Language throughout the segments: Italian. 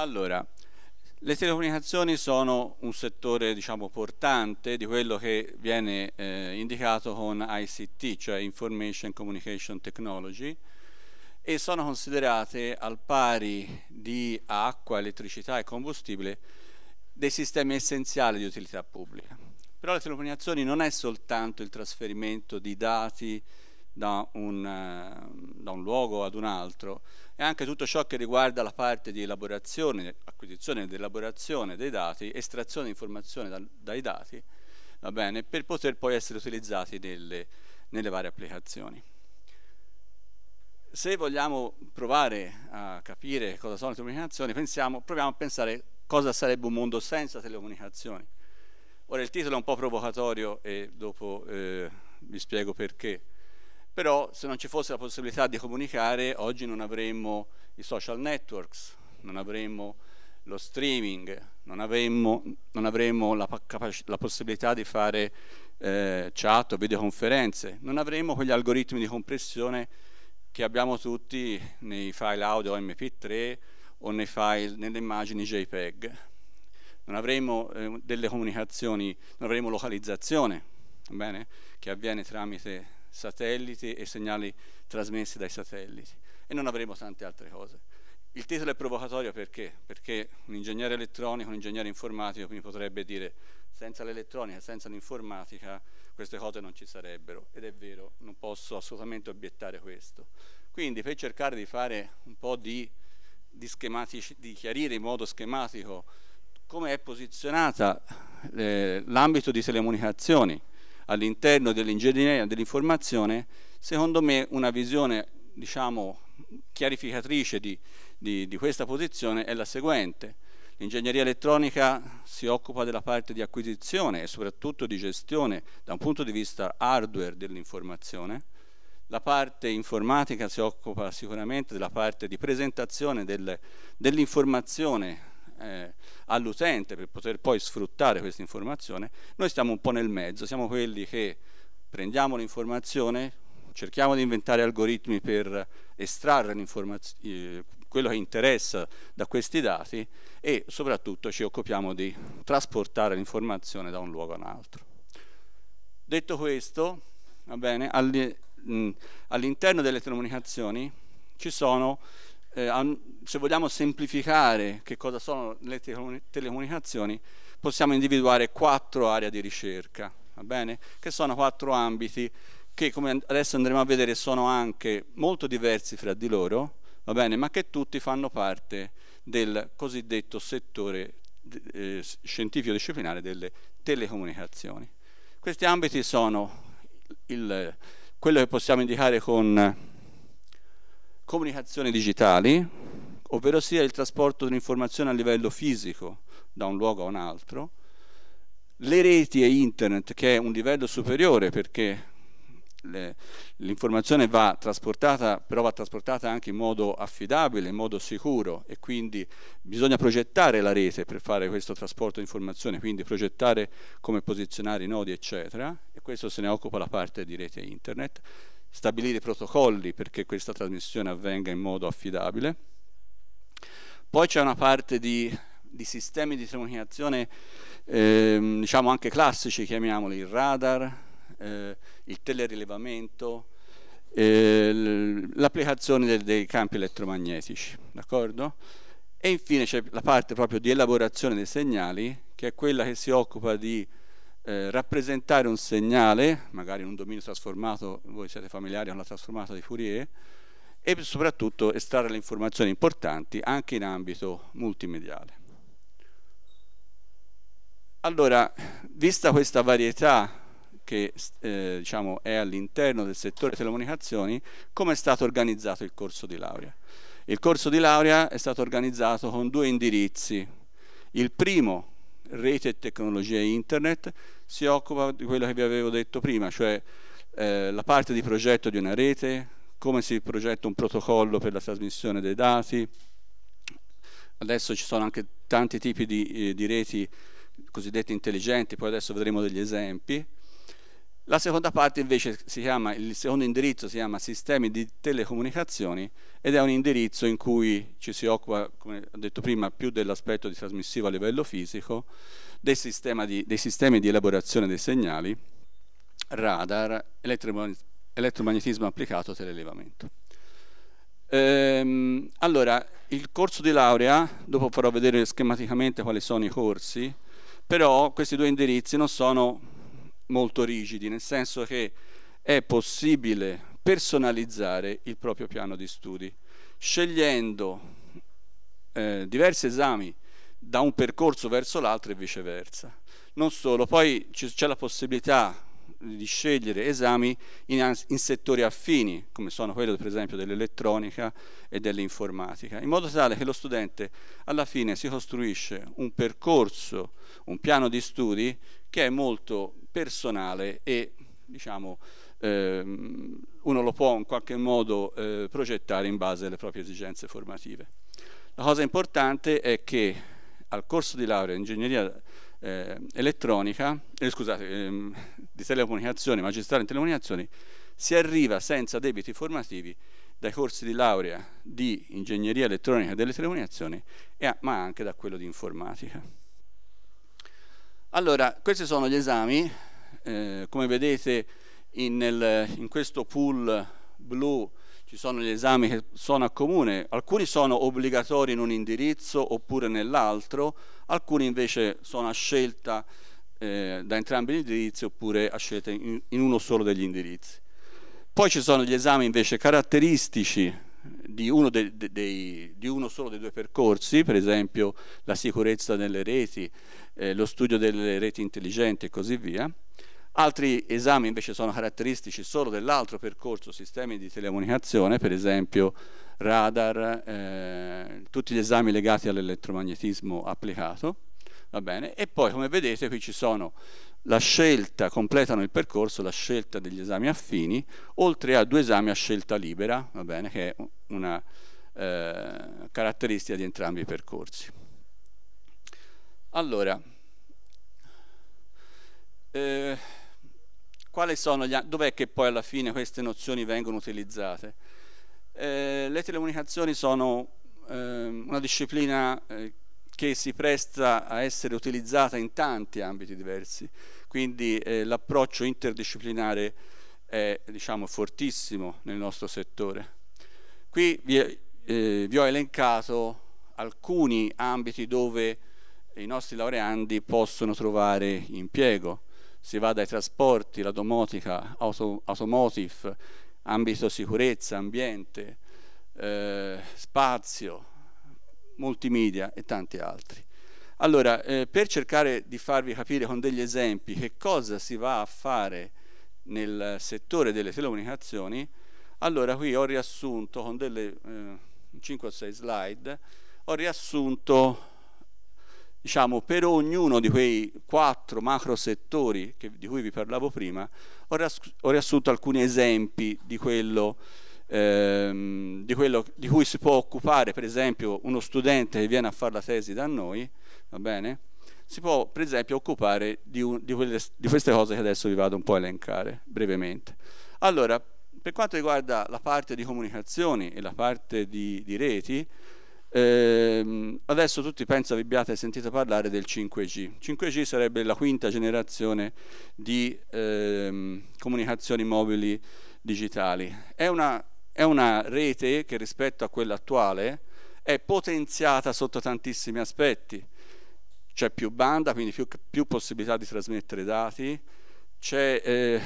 Allora, le telecomunicazioni sono un settore diciamo, portante di quello che viene eh, indicato con ICT, cioè Information Communication Technology, e sono considerate al pari di acqua, elettricità e combustibile dei sistemi essenziali di utilità pubblica. Però le telecomunicazioni non è soltanto il trasferimento di dati, da un, eh, da un, luogo ad un altro e anche tutto ciò che riguarda la parte di elaborazione, acquisizione ed elaborazione dei dati, estrazione di informazione da, dai dati, va bene, per poter poi essere utilizzati nelle, nelle varie applicazioni. Se vogliamo provare a capire cosa sono le telecomunicazioni, pensiamo, proviamo a pensare cosa sarebbe un mondo senza telecomunicazioni. Ora il titolo è un po' provocatorio e dopo eh, vi spiego perché però se non ci fosse la possibilità di comunicare oggi non avremmo i social networks, non avremmo lo streaming, non avremmo, non avremmo la, la, possibilità di fare eh, chat o videoconferenze, non avremmo quegli algoritmi di compressione che abbiamo tutti nei file audio MP3 o nei file, nelle immagini JPEG. Non avremo eh, delle comunicazioni, non avremo localizzazione, bene? che avviene tramite satelliti e segnali trasmessi dai satelliti e non avremo tante altre cose. Il titolo è provocatorio perché? Perché un ingegnere elettronico, un ingegnere informatico mi potrebbe dire senza l'elettronica, senza l'informatica queste cose non ci sarebbero ed è vero, non posso assolutamente obiettare questo. Quindi per cercare di fare un po' di, di, di chiarire in modo schematico come è posizionata eh, l'ambito di telecomunicazioni all'interno dell'ingegneria dell'informazione, secondo me una visione diciamo, chiarificatrice di, di, di questa posizione è la seguente. L'ingegneria elettronica si occupa della parte di acquisizione e soprattutto di gestione da un punto di vista hardware dell'informazione, la parte informatica si occupa sicuramente della parte di presentazione del, dell'informazione eh, all'utente per poter poi sfruttare questa informazione, noi stiamo un po' nel mezzo, siamo quelli che prendiamo l'informazione, cerchiamo di inventare algoritmi per estrarre eh, quello che interessa da questi dati e soprattutto ci occupiamo di trasportare l'informazione da un luogo a un altro. Detto questo, all'interno delle telecomunicazioni ci sono eh, se vogliamo semplificare che cosa sono le telecomunicazioni, possiamo individuare quattro aree di ricerca, che sono quattro ambiti che come adesso andremo a vedere sono anche molto diversi fra di loro, bene, ma che tutti fanno parte del cosiddetto settore eh, scientifico disciplinare delle telecomunicazioni. Questi ambiti sono il, quello che possiamo indicare con comunicazioni digitali, ovvero sia il trasporto di un'informazione a livello fisico da un luogo a un altro, le reti e internet che è un livello superiore perché l'informazione va trasportata, però va trasportata anche in modo affidabile, in modo sicuro e quindi bisogna progettare la rete per fare questo trasporto di informazione, quindi progettare come posizionare i nodi, eccetera, e questo se ne occupa la parte di rete internet stabilire protocolli perché questa trasmissione avvenga in modo affidabile. Poi c'è una parte di, di, sistemi di comunicazione, eh, diciamo anche classici, chiamiamoli il radar, eh, il telerilevamento, eh, l'applicazione dei, dei campi elettromagnetici, d'accordo? E infine c'è la parte proprio di elaborazione dei segnali, che è quella che si occupa di eh, rappresentare un segnale, magari in un dominio trasformato, voi siete familiari con la trasformata di Fourier, e soprattutto estrarre le informazioni importanti anche in ambito multimediale. Allora, vista questa varietà che eh, diciamo, è all'interno del settore delle telecomunicazioni, come è stato organizzato il corso di laurea? Il corso di laurea è stato organizzato con due indirizzi. Il primo rete e tecnologie internet, si occupa di quello che vi avevo detto prima, cioè eh, la parte di progetto di una rete, come si progetta un protocollo per la trasmissione dei dati. Adesso ci sono anche tanti tipi di, eh, di reti cosiddette intelligenti, poi adesso vedremo degli esempi. La seconda parte invece si chiama, il secondo indirizzo si chiama Sistemi di telecomunicazioni ed è un indirizzo in cui ci si occupa, come ho detto prima, più dell'aspetto di trasmissivo a livello fisico, dei, di, dei sistemi di elaborazione dei segnali, radar, elettromagnetismo applicato, telelevamento. Ehm, allora, il corso di laurea, dopo farò vedere schematicamente quali sono i corsi, però questi due indirizzi non sono molto rigidi, nel senso che è possibile personalizzare il proprio piano di studi, scegliendo eh, diversi esami da un percorso verso l'altro e viceversa. Non solo, poi c'è la possibilità di scegliere esami in, in settori affini, come sono quello per esempio dell'elettronica e dell'informatica, in modo tale che lo studente alla fine si costruisce un percorso, un piano di studi che è molto personale e diciamo ehm, uno lo può in qualche modo eh, progettare in base alle proprie esigenze formative. La cosa importante è che al corso di laurea in ingegneria eh, elettronica, eh, scusate, ehm, di telecomunicazioni, magistrale in telecomunicazioni, si arriva senza debiti formativi dai corsi di laurea di ingegneria elettronica delle telecomunicazioni, e, ma anche da quello di informatica. Allora, questi sono gli esami, eh, come vedete in, nel, in questo pool blu ci sono gli esami che sono a comune, alcuni sono obbligatori in un indirizzo oppure nell'altro, alcuni invece sono a scelta eh, da entrambi gli indirizzi oppure a scelta in, in uno solo degli indirizzi. Poi ci sono gli esami invece caratteristici di uno, de, de, dei, di uno, solo dei due percorsi, per esempio la sicurezza delle reti, eh, lo studio delle reti intelligenti e così via. Altri esami invece sono caratteristici solo dell'altro percorso, sistemi di telecomunicazione, per esempio radar, eh, tutti gli esami legati all'elettromagnetismo applicato. Va bene? E poi come vedete qui ci sono la scelta, completano il percorso, la scelta degli esami affini, oltre a due esami a scelta libera, va bene? che è una eh, caratteristica di entrambi i percorsi. Allora, eh, quali sono gli, dov'è che poi alla fine queste nozioni vengono utilizzate? Eh, le telecomunicazioni sono eh, una disciplina eh, che si presta a essere utilizzata in tanti ambiti diversi, quindi eh, l'approccio interdisciplinare è diciamo, fortissimo nel nostro settore. Qui vi, eh, vi ho elencato alcuni ambiti dove i nostri laureandi possono trovare impiego si va dai trasporti, la domotica, auto, automotive, ambito sicurezza, ambiente, eh, spazio, multimedia e tanti altri. Allora, eh, per cercare di farvi capire con degli esempi che cosa si va a fare nel settore delle telecomunicazioni, allora qui ho riassunto con delle eh, 5 o 6 slide, ho riassunto diciamo, per ognuno di quei quattro macro settori che, di cui vi parlavo prima, ho, ras- ho riassunto alcuni esempi di quello, ehm, di quello, di cui si può occupare, per esempio, uno studente che viene a fare la tesi da noi, va bene? Si può, per esempio, occupare di, un, di, quelle, di queste cose che adesso vi vado un po' a elencare brevemente. Allora, per quanto riguarda la parte di comunicazioni e la parte di, di reti, Ehm, adesso tutti penso vi abbiate sentito parlare del 5G. 5G sarebbe la quinta generazione di ehm, comunicazioni mobili digitali. È una, è una rete che rispetto a quella attuale è potenziata sotto tantissimi aspetti. C'è più banda, quindi più, più, possibilità di trasmettere dati, c'è eh,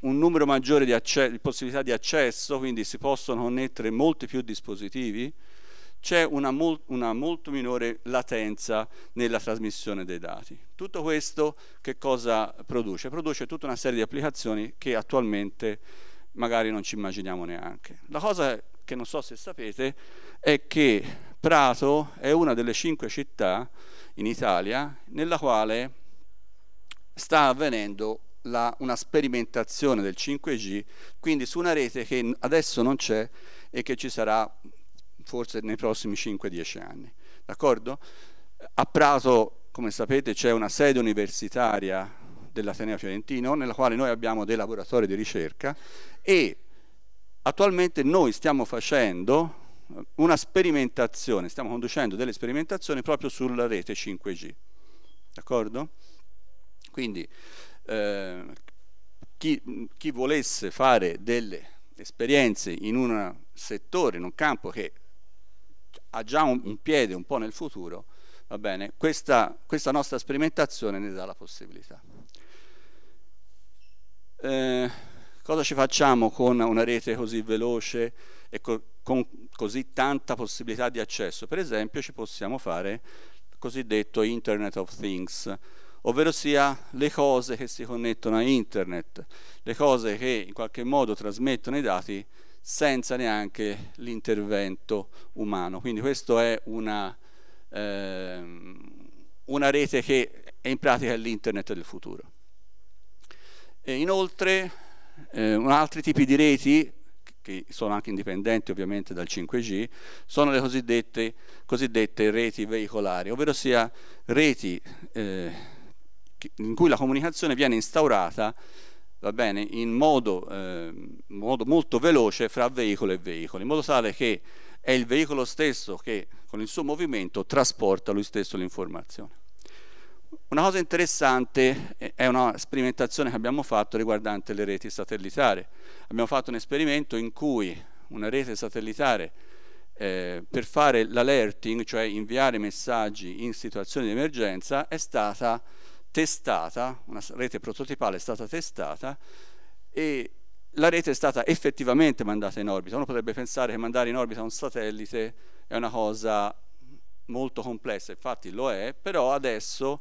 un numero maggiore di, di possibilità di accesso, quindi si possono connettere molti più dispositivi c'è una, mol una, molto minore latenza nella trasmissione dei dati. Tutto questo che cosa produce? Produce tutta una serie di applicazioni che attualmente magari non ci immaginiamo neanche. La cosa che non so se sapete è che Prato è una delle cinque città in Italia nella quale sta avvenendo la, una sperimentazione del 5G, quindi su una rete che adesso non c'è e che ci sarà forse nei prossimi 5-10 anni. D'accordo? A Prato, come sapete, c'è una sede universitaria dell'Ateneo Fiorentino nella quale noi abbiamo dei laboratori di ricerca e attualmente noi stiamo facendo eh, una sperimentazione, stiamo conducendo delle sperimentazioni proprio sulla rete 5G. D'accordo? Quindi eh, chi, chi volesse fare delle esperienze in un settore, in un campo che ha già un, un piede un po' nel futuro, va bene, questa, questa nostra sperimentazione ne dà la possibilità. Eh, cosa ci facciamo con una rete così veloce e co con così tanta possibilità di accesso? Per esempio ci possiamo fare il cosiddetto Internet of Things, ovvero sia le cose che si connettono a internet, le cose che in qualche modo trasmettono i dati senza neanche l'intervento umano. Quindi questa è una, eh, una rete che è in pratica è l'internet del futuro. E inoltre eh, altri tipi di reti che sono anche indipendenti ovviamente dal 5G, sono le cosiddette, cosiddette reti veicolari, ovvero sia reti eh, in cui la comunicazione viene instaurata va bene, in modo, eh, modo molto veloce fra veicolo e veicolo, in modo tale che è il veicolo stesso che con il suo movimento trasporta lui stesso l'informazione. Una cosa interessante è una sperimentazione che abbiamo fatto riguardante le reti satellitari. Abbiamo fatto un esperimento in cui una rete satellitare eh, per fare l'alerting, cioè inviare messaggi in situazioni di emergenza, è stata testata, una rete prototipale è stata testata e la rete è stata effettivamente mandata in orbita. Uno potrebbe pensare che mandare in orbita un satellite è una cosa molto complessa, infatti lo è, però adesso,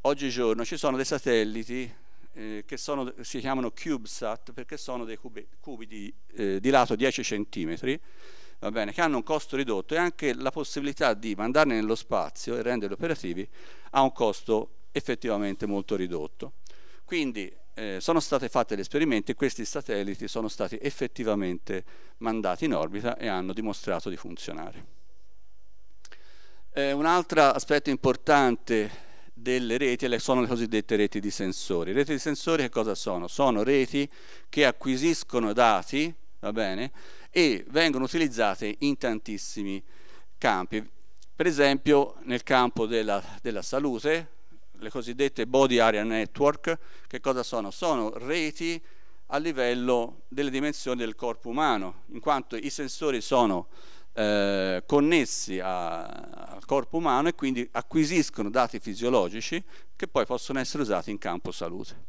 oggigiorno, ci sono dei satelliti eh, che sono, si chiamano CubeSat perché sono dei cubi, cubi di, eh, di, lato 10 cm, bene, che hanno un costo ridotto e anche la possibilità di mandarli nello spazio e renderli operativi ha un costo effettivamente molto ridotto. Quindi eh, sono state fatte gli esperimenti e questi satelliti sono stati effettivamente mandati in orbita e hanno dimostrato di funzionare. Eh, un altro aspetto importante delle reti sono le cosiddette reti di sensori. Reti di sensori che cosa sono? Sono reti che acquisiscono dati, va bene, e vengono utilizzate in tantissimi campi. Per esempio nel campo della, della salute, le cosiddette body area network, che cosa sono? Sono reti a livello delle dimensioni del corpo umano, in quanto i sensori sono eh, connessi a, al corpo umano e quindi acquisiscono dati fisiologici che poi possono essere usati in campo salute.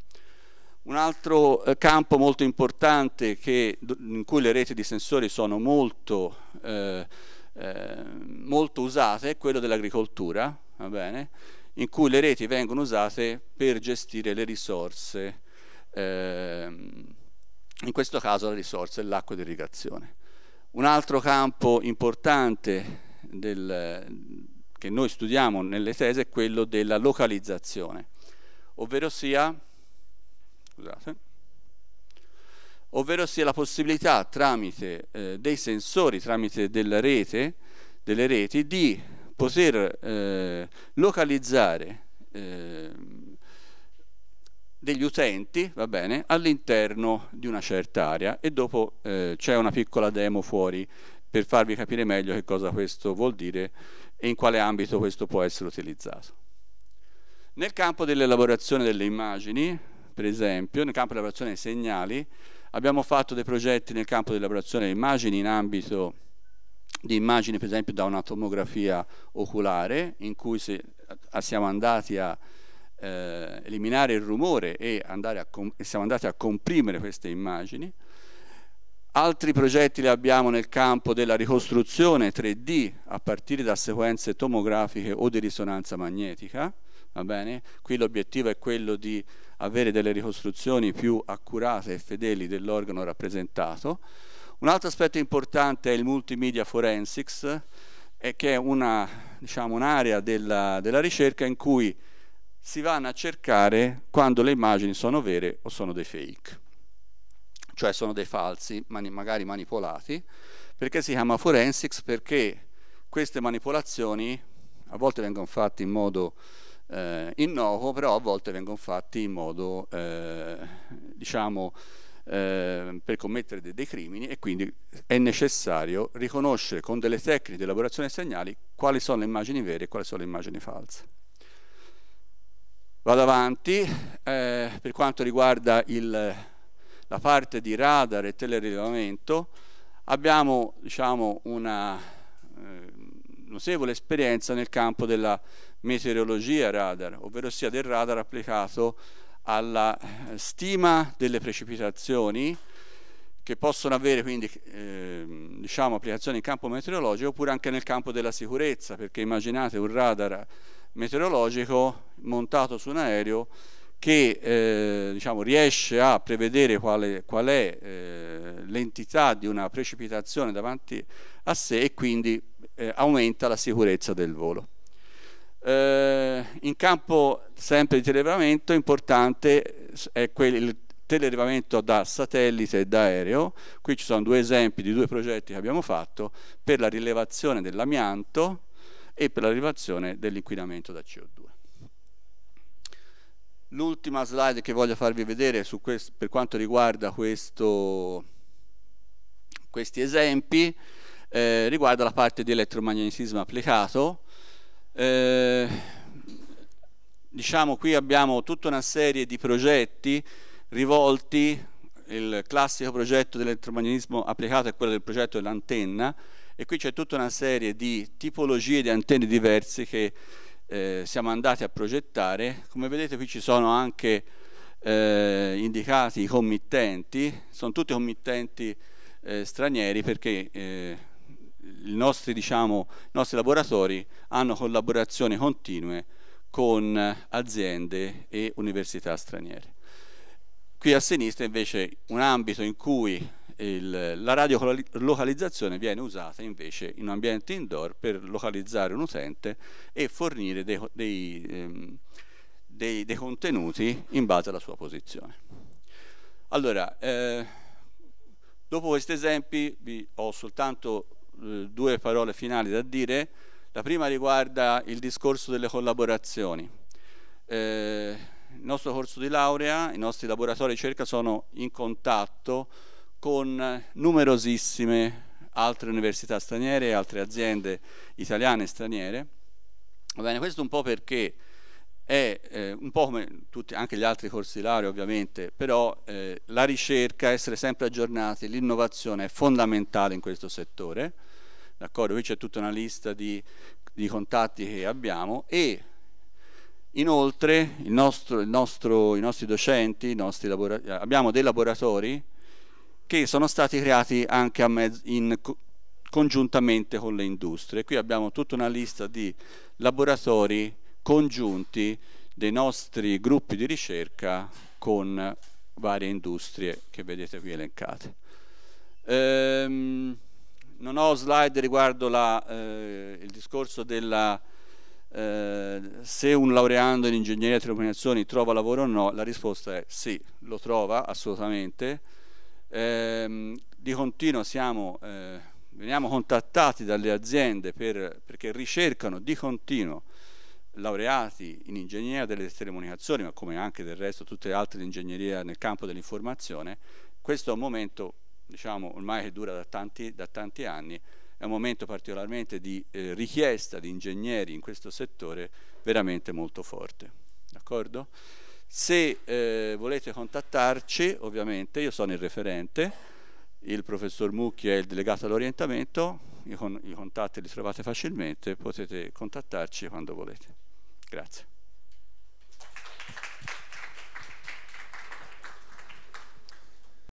Un altro eh, campo molto importante che, in cui le reti di sensori sono molto, eh, eh molto usate è quello dell'agricoltura, in cui le reti vengono usate per gestire le risorse, ehm, in questo caso la risorsa è l'acqua di irrigazione. Un altro campo importante del, che noi studiamo nelle tesi è quello della localizzazione, ovvero sia, scusate, ovvero sia la possibilità tramite eh, dei sensori, tramite della rete, delle reti, di poter eh, localizzare ehm, degli utenti all'interno di una certa area e dopo eh, c'è una piccola demo fuori per farvi capire meglio che cosa questo vuol dire e in quale ambito questo può essere utilizzato. Nel campo dell'elaborazione delle immagini, per esempio, nel campo dell'elaborazione dei segnali, abbiamo fatto dei progetti nel campo dell'elaborazione delle immagini in ambito di immagini per esempio da una tomografia oculare in cui se, a, siamo andati a eh, eliminare il rumore e, e siamo andati a comprimere queste immagini. Altri progetti li abbiamo nel campo della ricostruzione 3D a partire da sequenze tomografiche o di risonanza magnetica. Qui l'obiettivo è quello di avere delle ricostruzioni più accurate e fedeli dell'organo rappresentato. Un altro aspetto importante è il multimedia forensics, eh, che è diciamo, un'area diciamo, un della, della ricerca in cui si vanno a cercare quando le immagini sono vere o sono dei fake, cioè sono dei falsi, mani magari manipolati, perché si chiama forensics perché queste manipolazioni a volte vengono fatte in modo eh, innocuo, però a volte vengono fatte in modo eh, diciamo Ehm, per commettere de dei crimini e quindi è necessario riconoscere con delle tecniche di elaborazione dei segnali quali sono le immagini vere e quali sono le immagini false. Vado avanti, eh, per quanto riguarda il, la parte di radar e telerilevamento, abbiamo diciamo, una eh, notevole esperienza nel campo della meteorologia radar, ovvero sia del radar applicato alla eh, stima delle precipitazioni che possono avere quindi eh, diciamo, applicazioni in campo meteorologico oppure anche nel campo della sicurezza, perché immaginate un radar meteorologico montato su un aereo che eh, diciamo, riesce a prevedere quale, qual è eh, l'entità di una precipitazione davanti a sé e quindi eh, aumenta la sicurezza del volo. Eh, in campo sempre di telelevamento importante è quello, il telelevamento da satellite e da aereo. Qui ci sono due esempi di due progetti che abbiamo fatto per la rilevazione dell'amianto e per la rilevazione dell'inquinamento da CO2. L'ultima slide che voglio farvi vedere questo, per quanto riguarda questo, questi esempi eh, riguarda la parte di elettromagnetismo applicato eh, diciamo qui abbiamo tutta una serie di progetti rivolti, il classico progetto dell'elettromagnetismo applicato è quello del progetto dell'antenna e qui c'è tutta una serie di tipologie di antenne diverse che eh, siamo andati a progettare. Come vedete qui ci sono anche eh, indicati i committenti, sono tutti committenti eh, stranieri perché eh, nostri, diciamo, i nostri laboratori hanno collaborazioni continue con aziende e università straniere. Qui a sinistra invece un ambito in cui il, la radiolocalizzazione viene usata invece in un ambiente indoor per localizzare un utente e fornire dei, dei, ehm, dei, dei contenuti in base alla sua posizione. Allora, eh, dopo questi esempi vi ho soltanto eh, due parole finali da dire. La prima riguarda il discorso delle collaborazioni. Eh, il nostro corso di laurea, i nostri laboratori di ricerca sono in contatto con numerosissime altre università straniere e altre aziende italiane e straniere. Va bene, questo un po' perché è eh, un po' come tutti, anche gli altri corsi di laurea ovviamente, però eh, la ricerca, essere sempre aggiornati, l'innovazione è fondamentale in questo settore d'accordo? Qui c'è tutta una lista di, di, contatti che abbiamo e inoltre il nostro, il nostro, i nostri docenti, i nostri abbiamo dei laboratori che sono stati creati anche in, congiuntamente con le industrie. Qui abbiamo tutta una lista di laboratori congiunti dei nostri gruppi di ricerca con varie industrie che vedete qui elencate. Ehm, non ho slide riguardo la, eh, il discorso della eh, se un laureando in ingegneria delle telecomunicazioni trova lavoro o no, la risposta è sì, lo trova assolutamente. Eh, di continuo siamo, eh, veniamo contattati dalle aziende per, perché ricercano di continuo laureati in ingegneria delle telecomunicazioni, ma come anche del resto tutte le altre ingegnerie nel campo dell'informazione. Questo è un momento diciamo, ormai che dura da tanti, da tanti, anni, è un momento particolarmente di eh, richiesta di ingegneri in questo settore veramente molto forte. D'accordo? Se eh, volete contattarci, ovviamente, io sono il referente, il professor Mucchi è il delegato all'orientamento, i, con, i contatti li trovate facilmente, potete contattarci quando volete. Grazie.